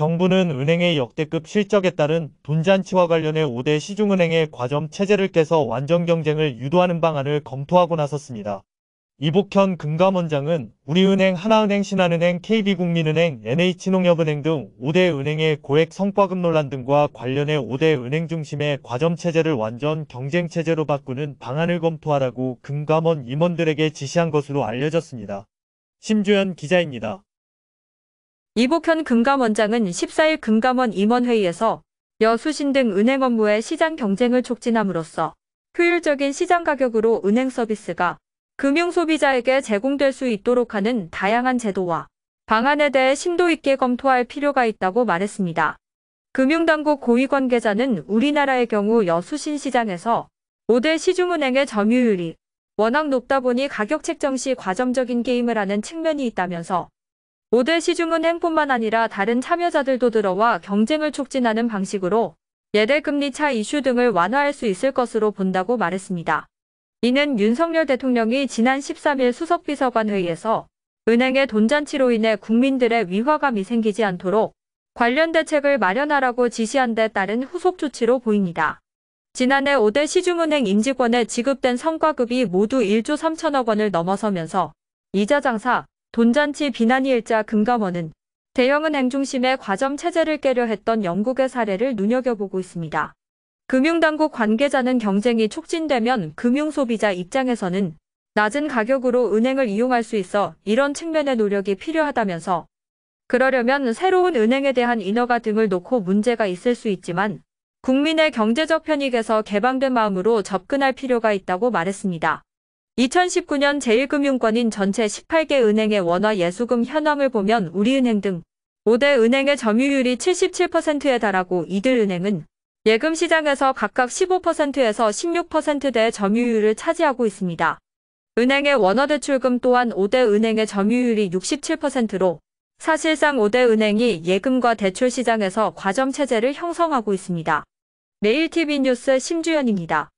정부는 은행의 역대급 실적에 따른 분잔치와 관련해 5대 시중은행의 과점 체제를 깨서 완전 경쟁을 유도하는 방안을 검토하고 나섰습니다. 이복현 금감원장은 우리은행, 하나은행, 신한은행, KB국민은행, NH농협은행 등 5대 은행의 고액 성과급 논란 등과 관련해 5대 은행 중심의 과점체제를 완전 경쟁체제로 바꾸는 방안을 검토하라고 금감원 임원들에게 지시한 것으로 알려졌습니다. 심주현 기자입니다. 이복현 금감원장은 14일 금감원 임원회의에서 여수신 등 은행 업무의 시장 경쟁을 촉진함으로써 효율적인 시장 가격으로 은행 서비스가 금융 소비자에게 제공될 수 있도록 하는 다양한 제도와 방안에 대해 심도 있게 검토할 필요가 있다고 말했습니다. 금융당국 고위 관계자는 우리나라의 경우 여수신 시장에서 5대 시중은행의 점유율이 워낙 높다 보니 가격 책정 시 과점적인 게임을 하는 측면이 있다면서 5대 시중은행뿐만 아니라 다른 참여자들도 들어와 경쟁을 촉진하는 방식으로 예대 금리차 이슈 등을 완화할 수 있을 것으로 본다고 말했습니다. 이는 윤석열 대통령이 지난 13일 수석비서관 회의에서 은행의 돈잔치로 인해 국민들의 위화감이 생기지 않도록 관련 대책을 마련하라고 지시한 데 따른 후속 조치로 보입니다. 지난해 5대 시중은행 임직원에 지급된 성과급이 모두 1조 3천억 원을 넘어서면서 이자 장사, 돈잔치 비난이 일자 금감원은 대형은행 중심의 과점 체제를 깨려 했던 영국의 사례를 눈여겨보고 있습니다. 금융당국 관계자는 경쟁이 촉진되면 금융소비자 입장에서는 낮은 가격으로 은행을 이용할 수 있어 이런 측면의 노력이 필요하다면서 그러려면 새로운 은행에 대한 인허가 등을 놓고 문제가 있을 수 있지만 국민의 경제적 편익에서 개방된 마음으로 접근할 필요가 있다고 말했습니다. 2019년 제1금융권인 전체 18개 은행의 원화 예수금 현황을 보면 우리은행 등 5대 은행의 점유율이 77%에 달하고 이들은행은 예금 시장에서 각각 15%에서 16%대 점유율을 차지하고 있습니다. 은행의 원화 대출금 또한 5대 은행의 점유율이 67%로 사실상 5대 은행이 예금과 대출 시장에서 과점 체제를 형성하고 있습니다. 매일TV 뉴스 심주연입니다.